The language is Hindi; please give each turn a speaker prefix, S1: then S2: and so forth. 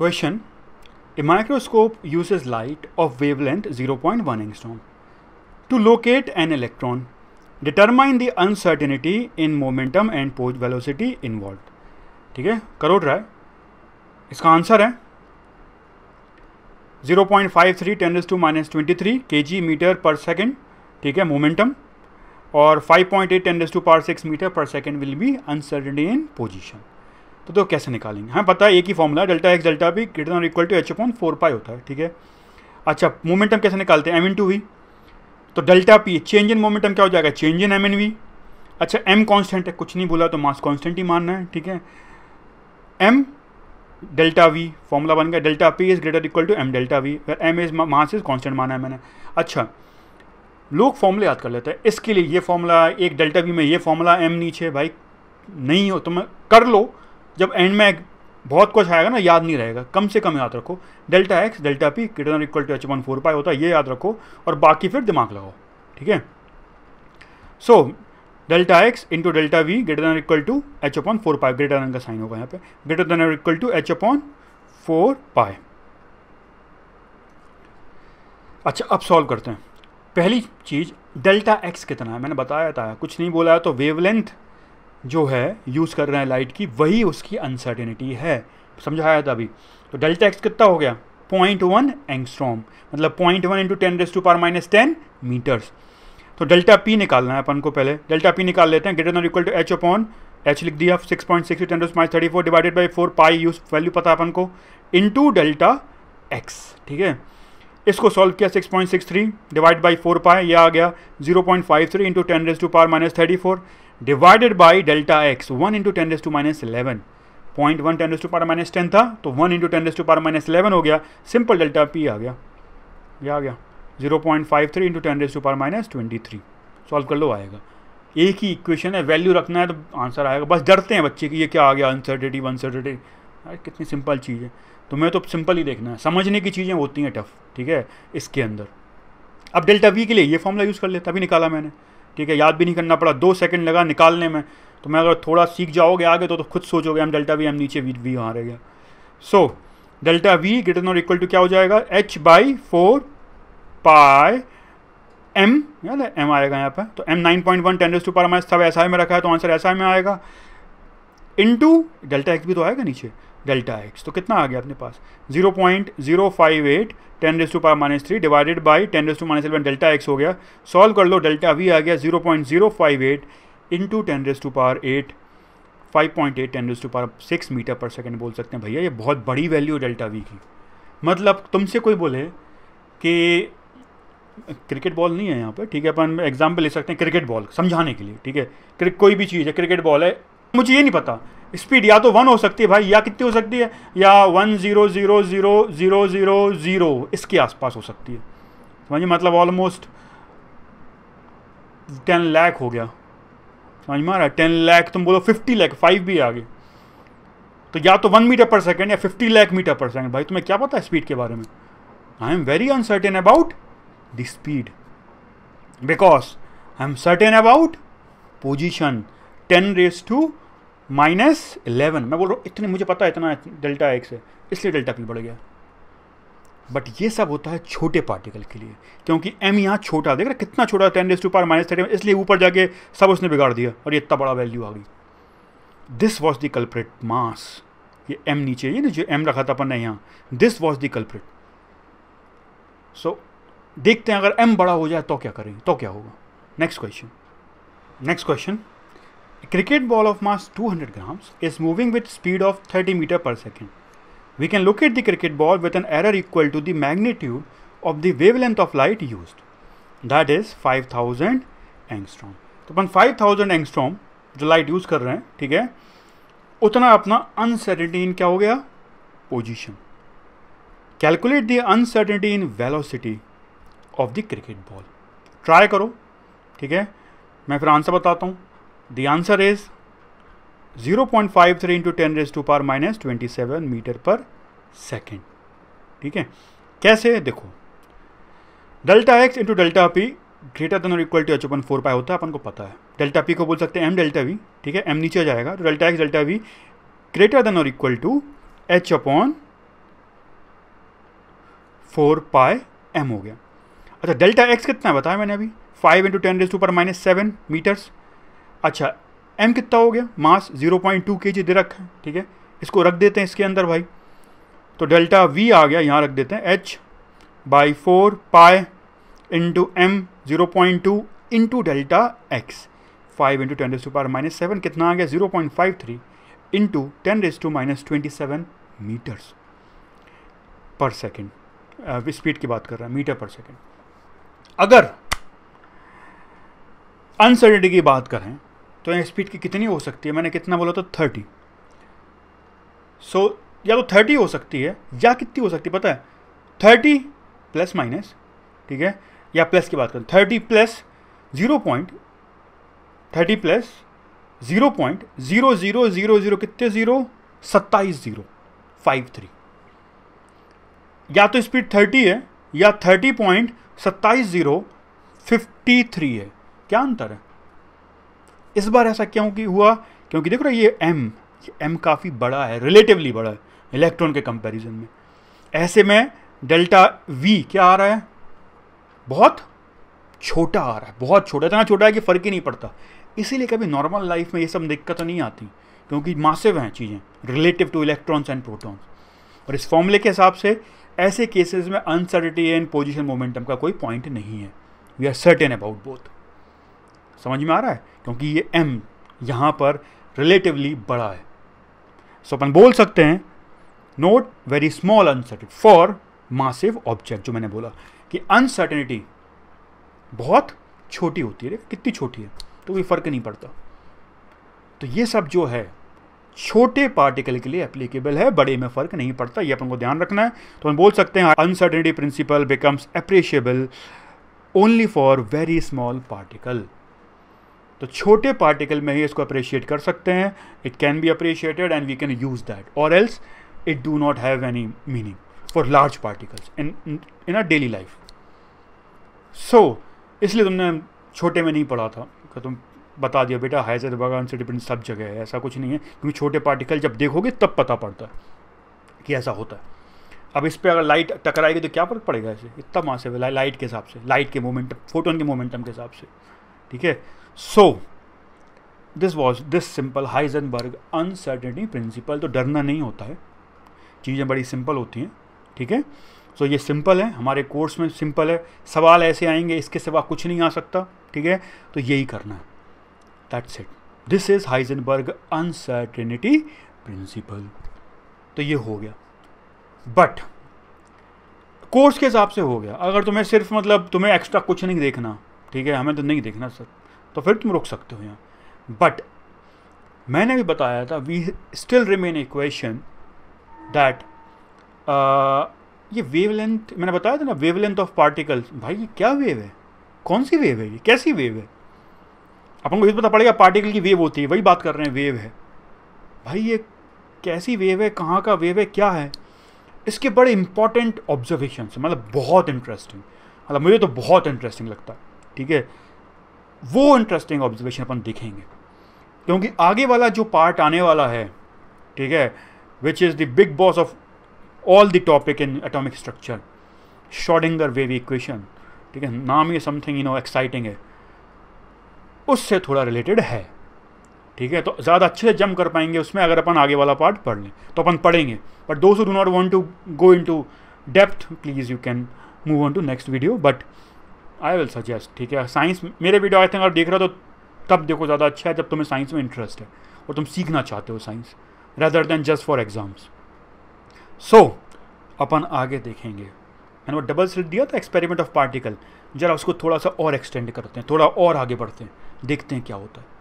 S1: Question A microscope uses light of wavelength 0.1 angstrom to locate an electron. Determine the uncertainty in momentum and pose velocity involved. ठीक है करो ट्राई इसका आंसर है 0.53 point five three ten to minus twenty three K G metre per second ठीक है मोमेंटम और 5.8 point eight ten to power six metre per second will be uncertainty in position तो देखो तो कैसे निकालेंगे हमें हाँ, पता है एक ही फॉर्मूला डेल्टा एक्स डेल्टा भी ग्रेटर और equal to H upon four pi होता है ठीक है अच्छा मोमेंटम कैसे निकालते हैं एम इन टू वी तो delta P change in momentum क्या हो जाएगा change in M in V अच्छा एम कॉन्स्टेंट है कुछ नहीं बोला तो मास कॉन्स्टेंट ही मानना है ठीक है एम डेल्टा वी फॉर्मूला बन गया delta P is greater equal to M delta V M is mass is constant माना है मैंने अच्छा लोग फॉर्मूले याद कर लेते हैं इसके लिए ये फॉर्मूला एक डेल्टा वी में ये फॉर्मूला एम नीचे भाई नहीं हो तो मैं कर लो जब एंड में बहुत कुछ आएगा ना याद नहीं रहेगा कम से कम याद रखो delta X delta P greater equal to H one four pi होता है ये याद रखो और बाकी फिर दिमाग लगाओ ठीक है so delta X into delta V greater than equal to H upon four pi greater than का साइन होगा यहाँ पे greater than equal to H upon four pi अच्छा अब सॉल्व करते हैं पहली चीज़ डेल्टा एक्स कितना है मैंने बताया था कुछ नहीं बोला है तो वेवलेंथ जो है यूज़ कर रहे हैं लाइट की वही उसकी अनसर्टेनिटी है समझाया था अभी तो डेल्टा एक्स कितना हो गया पॉइंट वन एंगस्ट्रॉम मतलब point one into ten raise to power minus ten metres तो डेल्टा पी निकालना है अपन को पहले डेल्टा पी निकाल लेते हैं greater not equal to H upon H लिख दिया six point six ten minus thirty four divided by four pi use value पता अपन को इंटू डेल्टा एक्स ठीक है इसको सॉल्व किया 6.63 point six three divide by four pi यह आ गया 0.53 point five three into ten raise to power minus thirty four divided by delta X one into ten raise to minus eleven point one ten raise to power minus ten था तो one into ten raise to power minus eleven हो गया सिंपल डेल्टा पी आ गया ये आ गया zero point five three into ten raise to power minus twenty three solve कर लो आएगा एक ही इक्वेशन है वैल्यू रखना है तो आंसर आएगा बस डरते हैं बच्चे कि ये क्या आ गया अनसर्टेटी अनसर्टेटी यार कितनी सिंपल चीज़ है तुम्हें तो सिंपल ही देखना है समझने की चीज़ें होती हैं टफ ठीक है इसके अंदर अब डेल्टा वी के लिए ये फॉर्मूला यूज़ कर लिया तभी निकाला मैंने ठीक है याद भी नहीं करना पड़ा दो सेकंड लगा निकालने में तो मैं अगर थोड़ा सीख जाओगे आगे तो, तो खुद सोचोगे एम डेल्टा वी एम नीचे वी वी वहाँ रह गया so delta V greater not equal to क्या हो जाएगा H by four pi M याद है एम आएगा यहाँ पर तो M nine point one ten to power minus सब ऐसा में रखा है तो आंसर ऐसा में आएगा टू डेल्टा एक्स भी तो आएगा नीचे डेल्टा एक्स तो कितना आ गया अपने पास zero point zero five eight ten raise to power minus three divided by ten raise to minus eleven delta X हो गया सॉल्व कर लो डेल्टा वी आ गया zero point zero five eight into ten raise to power eight five point eight ten raise to power six metre per second बोल सकते हैं भैया ये बहुत बड़ी वैल्यू है डेल्टा वी की मतलब तुमसे कोई बोले कि क्रिकेट बॉल नहीं है यहाँ पर ठीक है अपन एग्जाम्पल ले सकते हैं क्रिकेट बॉल समझाने के लिए ठीक है कोई भी चीज़ है क्रिकेट बॉल है मुझे ये नहीं पता स्पीड या तो वन हो सकती है भाई या कितनी हो सकती है या one zero zero zero zero zero zero इसके आसपास हो सकती है समझिए मतलब ऑलमोस्ट टेन लैख हो गया समझ में आ रहा है टेन लैख तुम बोलो फिफ्टी लैख फाइव भी आ गए तो या तो वन मीटर पर सेकेंड या fifty lakh metre per second भाई तुम्हें क्या पता है स्पीड के बारे में I am very uncertain about the speed because I am certain about position ten raise to minus eleven मैं बोल रहा हूँ इतने मुझे पता है इतना डेल्टा एक्स है इसलिए डेल्टा पी बढ़ गया बट ये सब होता है छोटे पार्टिकल के लिए क्योंकि एम यहाँ छोटा देख रहे कितना छोटा ten raise to power minus thirty इसलिए ऊपर जाके सब उसने बिगाड़ दिया और ये इतना बड़ा वैल्यू आ गई this was the culprit mass ये एम नीचे ये ना जो एम रखा था अपन ने यहाँ this was the culprit so देखते हैं अगर एम बड़ा हो जाए तो क्या करेंगे तो क्या होगा next question next question A cricket ball of mass 200 grams is moving with speed of 30 meter per second. We can locate the cricket ball with an error equal to the magnitude of the wavelength of light used. That is 5000 angstrom तो अपन 5000 एंगस्ट्रॉम जो लाइट यूज़ कर रहे हैं ठीक है उतना अपना अनसर्टिनिटी इन क्या हो गया position calculate the uncertainty in velocity of the cricket ball try करो ठीक है मैं फिर आंसर बताता हूँ The answer is 0.53 into 10 raise to power minus 27 metre per second ठीक है कैसे देखो delta X into delta P greater than और equal to H upon four pi होता है अपन को पता है डेल्टा पी को बोल सकते हैं एम डेल्टा वी ठीक है एम नीचे जाएगा तो delta X delta V greater than और equal to H upon four pi M हो गया अच्छा डेल्टा एक्स कितना बताया मैंने अभी five into ten raise to power minus seven metres अच्छा एम कितना हो गया मास 0.2 पॉइंट टू के जी दे रखा है ठीक है इसको रख देते हैं इसके अंदर भाई तो डेल्टा वी आ गया यहाँ रख देते हैं H by four pi into M zero point two into delta X five into ten raise to power minus seven कितना आ गया zero point five three into ten raise to minus twenty seven metres per second speed की बात कर रहा है मीटर पर सेकेंड अगर अनसर्टिनिटी की बात करें तो यहाँ स्पीड की कितनी हो सकती है मैंने कितना बोला था थर्टी सो so, या तो थर्टी हो सकती है या कितनी हो सकती है पता है थर्टी प्लस माइनस ठीक है या प्लस की बात करें thirty plus zero point thirty plus zero point zero zero zero zero कितने ज़ीरो सत्ताईस ज़ीरो फाइव थ्री या तो स्पीड थर्टी है या थर्टी पॉइंट सत्ताईस ज़ीरो फिफ्टी थ्री है क्या अंतर है इस बार ऐसा क्यों कि हुआ क्योंकि देखो ना ये एम ये एम काफ़ी बड़ा है रिलेटिवली बड़ा है इलेक्ट्रॉन के कंपैरिजन में ऐसे में डेल्टा वी क्या आ रहा है बहुत छोटा आ रहा है बहुत छोटा इतना छोटा है कि फ़र्क ही नहीं पड़ता इसीलिए कभी नॉर्मल लाइफ में ये सब दिक्कत नहीं आती क्योंकि मासिव हैं चीज़ें relative to electrons and protons और इस फॉर्मूले के हिसाब से ऐसे केसेस में अनसर्टिटी एंड पोजिशन मोमेंटम का कोई पॉइंट नहीं है we are certain about both समझ में आ रहा है क्योंकि ये एम यहाँ पर रिलेटिवली बड़ा है सो so, अपन बोल सकते हैं not very small uncertain for massive object जो मैंने बोला कि अनसर्टेनिटी बहुत छोटी होती है कितनी छोटी है तो कोई फ़र्क नहीं पड़ता तो ये सब जो है छोटे पार्टिकल के लिए एप्लीकेबल है बड़े में फ़र्क नहीं पड़ता ये अपन को ध्यान रखना है तो हम बोल सकते हैं uncertainty principle becomes appreciable only for very small particle तो छोटे पार्टिकल में ही इसको अप्रिशिएट कर सकते हैं it can be appreciated and we can use that और else it do not have any meaning for large particles in in a daily life so इसलिए तुमने छोटे में नहीं पढ़ा था कि तुम बता दिया बेटा हाइजर बगान से डिपेंड तो सब जगह है ऐसा कुछ नहीं है क्योंकि छोटे पार्टिकल जब देखोगे तब पता पड़ता है कि ऐसा होता है अब इस पर अगर लाइट टकराएगी तो क्या फर्क पड़ेगा इसे इतना मासे लाइट के हिसाब से लाइट के मोमेंटम फोटोन के मोमेंटम के हिसाब से ठीक है so this was this simple Heisenberg uncertainty principle तो डरना नहीं होता है चीज़ें बड़ी सिंपल होती हैं ठीक है सो so, ये सिंपल है हमारे कोर्स में सिंपल है सवाल ऐसे आएंगे इसके सिवा कुछ नहीं आ सकता ठीक है तो यही करना है that's it this is Heisenberg uncertainty principle तो ये हो गया बट कोर्स के हिसाब से हो गया अगर तुम्हें सिर्फ मतलब तुम्हें एक्स्ट्रा कुछ नहीं देखना ठीक है हमें तो नहीं देखना सर तो फिर तुम रुक सकते हो यहाँ बट मैंने भी बताया था we still remain a question that ये वेव लेंथ मैंने बताया था ना वेव लेंथ ऑफ पार्टिकल्स भाई ये क्या वेव है कौन सी वेव है ये कैसी वेव है अपन को ये पता पड़ेगा पार्टिकल की वेव होती है वही बात कर रहे हैं वेव है भाई ये कैसी वेव है कहाँ का वेव है क्या है इसके बड़े इंपॉर्टेंट ऑब्जर्वेशन मतलब बहुत इंटरेस्टिंग मतलब मुझे तो बहुत इंटरेस्टिंग लगता है ठीक है वो इंटरेस्टिंग ऑब्जर्वेशन अपन देखेंगे क्योंकि आगे वाला जो पार्ट आने वाला है ठीक है which is the big boss of all the topic in atomic structure Schrodinger wave equation ठीक है नाम ये समथिंग यू नो एक्साइटिंग है उससे थोड़ा रिलेटेड है ठीक है तो ज़्यादा अच्छे से जम कर पाएंगे उसमें अगर अपन आगे वाला पार्ट पढ़ लें तो अपन पढ़ेंगे बट दोस्तों do not want to go into depth please you can move on to next video but I will suggest ठीक है साइंस मेरे वीडियो आए थे अगर देख रहे हो तो तब देखो ज़्यादा अच्छा है जब तुम्हें साइंस में इंटरेस्ट है और तुम सीखना चाहते हो science rather than just for exams so अपन आगे देखेंगे मैंने वो डबल स्लिट दिया था एक्सपेरिमेंट ऑफ पार्टिकल जरा उसको थोड़ा सा और एक्सटेंड करते हैं थोड़ा और आगे बढ़ते हैं देखते हैं क्या होता है